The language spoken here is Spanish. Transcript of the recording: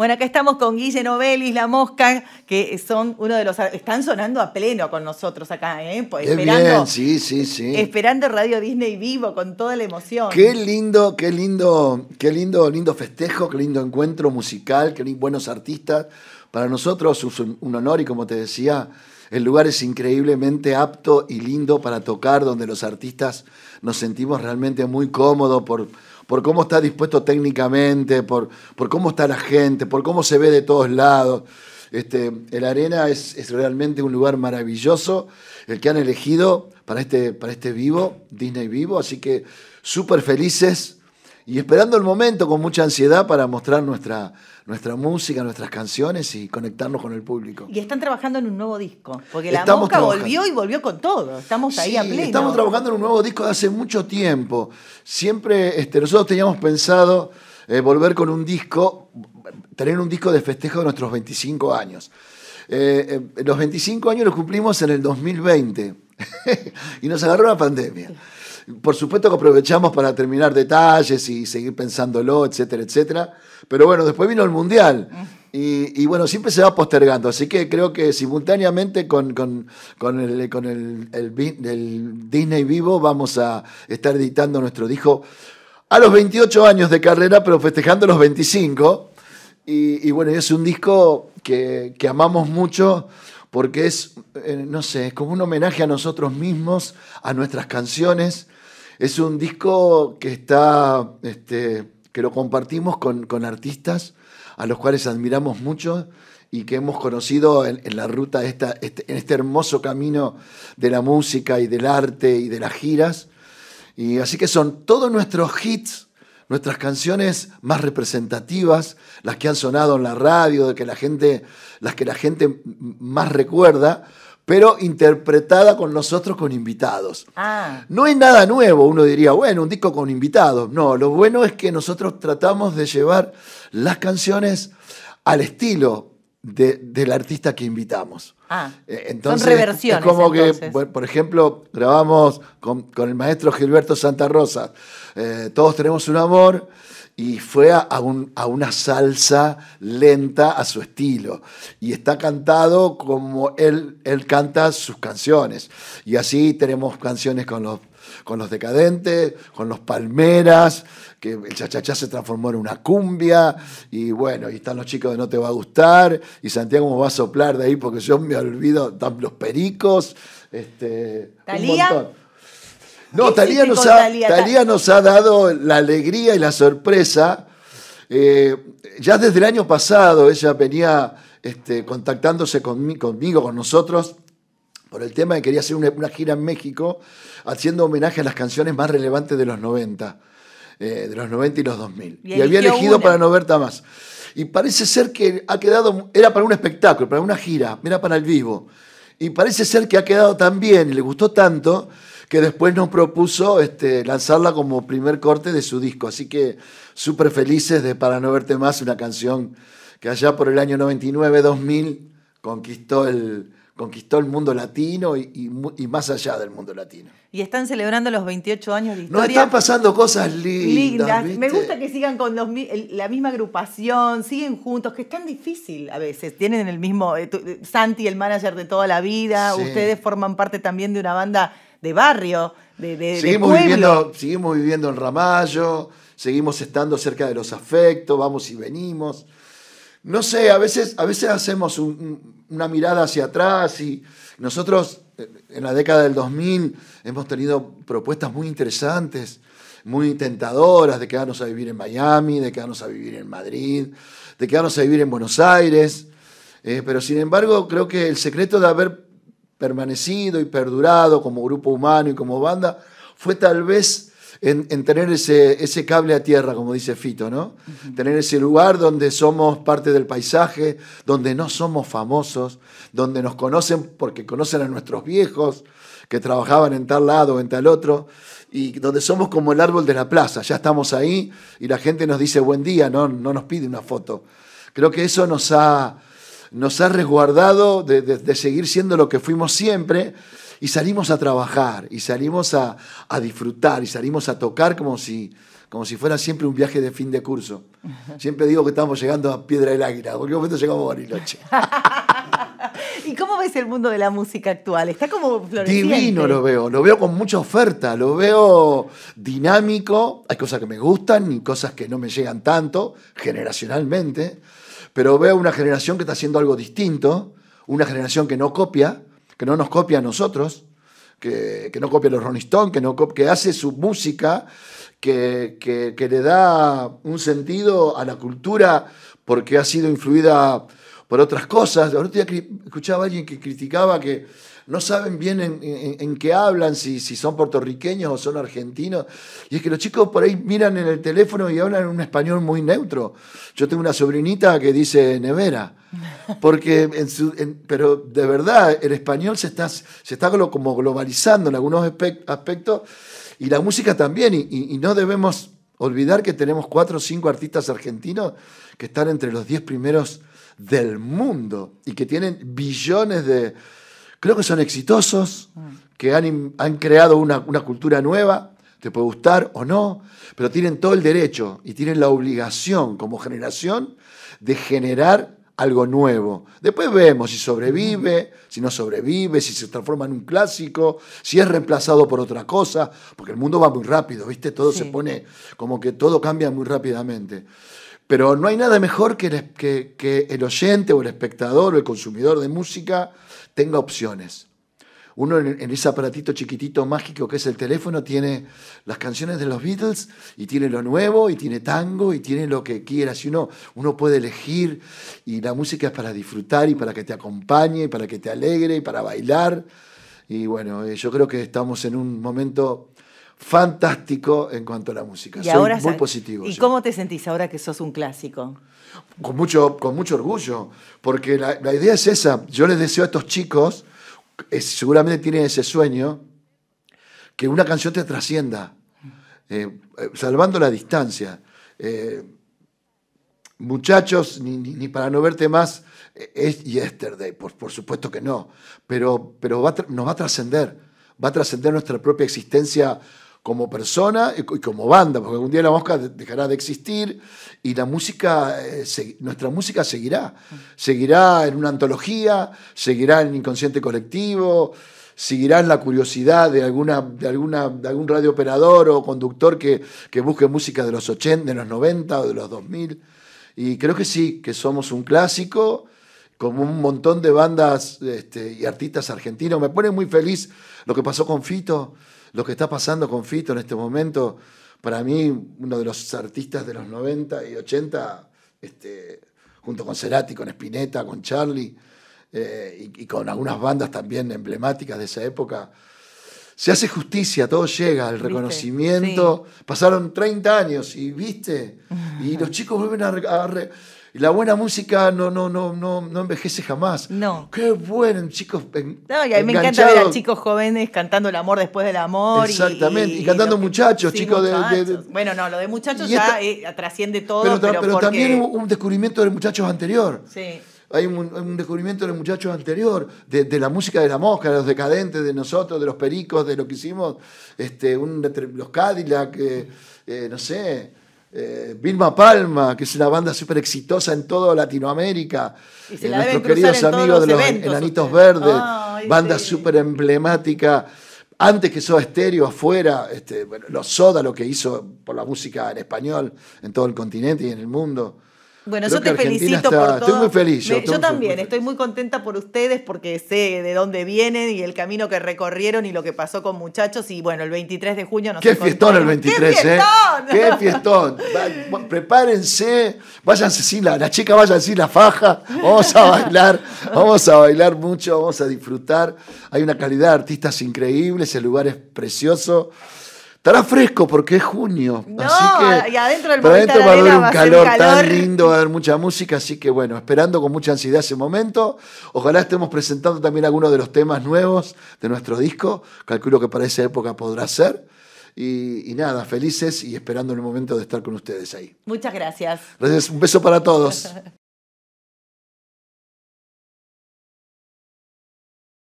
Bueno, acá estamos con Guille Novelis, La Mosca, que son uno de los... Están sonando a pleno con nosotros acá, ¿eh? pues esperando, sí, sí, sí. Esperando Radio Disney vivo, con toda la emoción. Qué lindo, qué lindo, qué lindo, lindo festejo, qué lindo encuentro musical, qué buenos artistas. Para nosotros es un honor y como te decía, el lugar es increíblemente apto y lindo para tocar, donde los artistas nos sentimos realmente muy cómodos por por cómo está dispuesto técnicamente, por, por cómo está la gente, por cómo se ve de todos lados. Este, el Arena es, realmente un lugar maravilloso, el que han elegido para este, para este vivo, Disney Vivo, así que súper felices y esperando el momento con mucha ansiedad para mostrar nuestra, nuestra música, nuestras canciones y conectarnos con el público. Y están trabajando en un nuevo disco, porque la estamos volvió y volvió con todo. Estamos ahí a pleno. Estamos trabajando en un nuevo disco de hace mucho tiempo. Siempre este, nosotros teníamos pensado eh, volver con un disco, tener un disco de festejo de nuestros 25 años. Eh, eh, los 25 años los cumplimos en el 2020 y nos agarró la pandemia. Por supuesto que aprovechamos para terminar detalles y seguir pensándolo, etcétera, etcétera. Pero bueno, después vino el Mundial. Y, bueno, siempre se va postergando. Así que creo que simultáneamente con, con, el, con el, Disney Vivo vamos a estar editando nuestro disco a los 28 años de carrera, pero festejando los 25. Y, bueno, es un disco que amamos mucho porque es, eh, no sé, es como un homenaje a nosotros mismos, a nuestras canciones. Es un disco que está, este, que lo compartimos con, artistas a los cuales admiramos mucho y que hemos conocido en, la ruta, esta, este, en este hermoso camino de la música y del arte y de las giras. Y así que son todos nuestros hits nuestras canciones más representativas, las que han sonado en la radio, de que la gente, las que la gente más recuerda, pero interpretada con nosotros con invitados. Ah. No es nada nuevo, uno diría, bueno, un disco con invitados. No, lo bueno es que nosotros tratamos de llevar las canciones al estilo del artista que invitamos. Ah, eh, entonces, son reversiones. Es como que, por ejemplo, grabamos con, el maestro Gilberto Santa Rosa, eh, Todos tenemos un amor, y fue a, una salsa lenta a su estilo. Y está cantado como él, él canta sus canciones. Y así tenemos canciones con los, con los decadentes, con los palmeras, que el chachachá se transformó en una cumbia, y bueno, y están los chicos de No Te Va a Gustar, y Santiago me va a soplar de ahí porque yo me olvido, los pericos, este, un montón. No, Talía nos, ha, dado la alegría y la sorpresa. Eh, ya desde el año pasado ella venía este, contactándose conmigo, con nosotros, por el tema de que quería hacer una, una, gira en México haciendo homenaje a las canciones más relevantes de los 90. Eh, de los 90 y los 2000. Y, había elegido para no Verte más. Y parece ser que ha quedado, era para un espectáculo, para una gira, era para el vivo. Y parece ser que ha quedado tan bien y le gustó tanto que después nos propuso este, lanzarla como primer corte de su disco. Así que súper felices de Para no verte más, una canción que allá por el año 99-2000 conquistó el, conquistó el mundo latino y, más allá del mundo latino. Y están celebrando los 28 años de historia. No están pasando cosas lindas. Me gusta que sigan con la misma agrupación, siguen juntos, que es tan difícil a veces. Tienen el mismo, eh, eh, Santi, el manager de toda la vida, ustedes forman parte también de una banda de barrio, de, seguimos Viviendo, seguimos viviendo en Ramallo, seguimos estando cerca de los afectos, vamos y venimos no sé, a veces, a veces hacemos una mirada hacia atrás y nosotros eh, en la década del 2000 hemos tenido propuestas muy interesantes, muy tentadoras de quedarnos a vivir en Miami, de quedarnos a vivir en Madrid, de quedarnos a vivir en Buenos Aires. Eh, pero sin embargo, creo que el secreto de haber permanecido y perdurado como grupo humano y como banda fue tal vez en, tener ese, ese, cable a tierra, como dice Fito, ¿no? Tener ese lugar donde somos parte del paisaje, donde no somos famosos, donde nos conocen porque conocen a nuestros viejos que trabajaban en tal lado o en tal otro, y donde somos como el árbol de la plaza, ya estamos ahí y la gente nos dice buen día, no, no nos pide una foto. Creo que eso nos ha, nos ha resguardado de seguir siendo lo que fuimos siempre y salimos a trabajar, y salimos a, a disfrutar, y salimos a tocar como si, como si fuera siempre un viaje de fin de curso. Siempre digo que estamos llegando a Piedra del Águila, porque en un momento llegamos a Bariloche. ¿Y cómo ves el mundo de la música actual? Está como floreciente. Divino lo veo, lo veo con mucha oferta, lo veo dinámico, hay cosas que me gustan y cosas que no me llegan tanto, generacionalmente, pero veo una generación que está haciendo algo distinto, una generación que no copia, que no nos copia a nosotros, que, no copia a los ronistón, que, no que hace su música, que, que le da un sentido a la cultura porque ha sido influida por otras cosas. otro día escuchaba a alguien que criticaba que no saben bien en, qué hablan, si, si, son puertorriqueños o son argentinos. Y es que los chicos por ahí miran en el teléfono y hablan un español muy neutro. Yo tengo una sobrinita que dice nevera. Porque, en pero de verdad, el español se está, se está como globalizando en algunos aspectos y la música también. y, y no debemos olvidar que tenemos cuatro o cinco artistas argentinos que están entre los diez primeros del mundo y que tienen billones de... Creo que son exitosos, mm. que han, han creado una, cultura nueva, te puede gustar o no, pero tienen todo el derecho y tienen la obligación como generación de generar algo nuevo. Después vemos si sobrevive, si no sobrevive, si se transforma en un clásico, si es reemplazado por otra cosa, porque el mundo va muy rápido, ¿viste? Todo se pone como que todo cambia muy rápidamente. Pero no hay nada mejor que el, que, el oyente o el espectador o el consumidor de música tenga opciones. Uno en, ese aparatito chiquitito mágico que es el teléfono tiene las canciones de los Beatles y tiene lo nuevo y tiene tango y tiene lo que quiera. Si uno, uno puede elegir y la música es para disfrutar y para que te acompañe y para que te alegre y para bailar. Y bueno, eh, yo creo que estamos en un momento fantástico en cuanto a la música. Soy muy positivo. ¿Y cómo te sentís ahora que sos un clásico? Con mucho, con mucho orgullo, porque la, idea es esa. Yo les deseo a estos chicos, seguramente tienen ese sueño, que una canción te trascienda, eh, eh, salvando la distancia. Eh, muchachos, ni, para no verte más, es yesterday, por, por supuesto que no, pero, pero nos va a trascender, va a trascender nuestra propia existencia como persona y como banda, porque algún día la mosca dejará de existir y la música, eh, nuestra música seguirá. Seguirá en una antología, seguirá en el inconsciente colectivo, seguirá en la curiosidad de, alguna, de, alguna, de algún radiooperador o conductor que, busque música de los 80, de los 90 o de los 2000. Y creo que sí, que somos un clásico como un montón de bandas este, y artistas argentinos. Me pone muy feliz lo que pasó con Fito, lo que está pasando con Fito en este momento, para mí, uno de los artistas de los 90 y 80, este, junto con Cerati, con Spinetta, con Charlie, eh, y, con algunas bandas también emblemáticas de esa época, se hace justicia, todo llega, el reconocimiento. Pasaron 30 años y viste, y los chicos vuelven a, a, la buena música no, no, no, no, no envejece jamás. No. Qué bueno, chicos. no, y a mí me encanta ver a chicos jóvenes cantando el amor después del amor. Exactamente. Y, cantando muchachos, chicos De, Bueno, no, lo de muchachos ya eh, trasciende todo. Pero, pero también un descubrimiento de muchachos anterior. Sí hay un, descubrimiento de muchachos anterior, de, la música de la mosca, de los decadentes, de nosotros, de los pericos, de lo que hicimos, este, un, los Cadillac, eh, eh, no sé, eh, Vilma Palma, que es una banda súper exitosa en toda Latinoamérica, eh, nuestros queridos amigos de los Enanitos Verdes, banda súper emblemática. Antes que Soda Stereo afuera, este, los Soda, lo que hizo por la música en español en todo el continente y en el mundo. Bueno, yo te felicito por todo. Estoy muy feliz. Yo, también, estoy muy contenta por ustedes porque sé de dónde vienen y el camino que recorrieron y lo que pasó con muchachos. Y bueno, el 23 de junio nos Qué fiestón el 23, ¡Qué eh! fiestón! ¡Qué fiestón! prepárense, váyanse sin la, la chica vaya sin la faja, vamos a bailar, vamos a bailar mucho, vamos a disfrutar. Hay una calidad de artistas increíbles, el lugar es precioso. Estará fresco porque es junio. así que y adentro del va a haber un calor, tan lindo, va a haber mucha música. Así que bueno, esperando con mucha ansiedad ese momento. Ojalá estemos presentando también algunos de los temas nuevos de nuestro disco. Calculo que para esa época podrá ser. Y, y, nada, felices y esperando el momento de estar con ustedes ahí. Muchas gracias. Gracias, un beso para todos.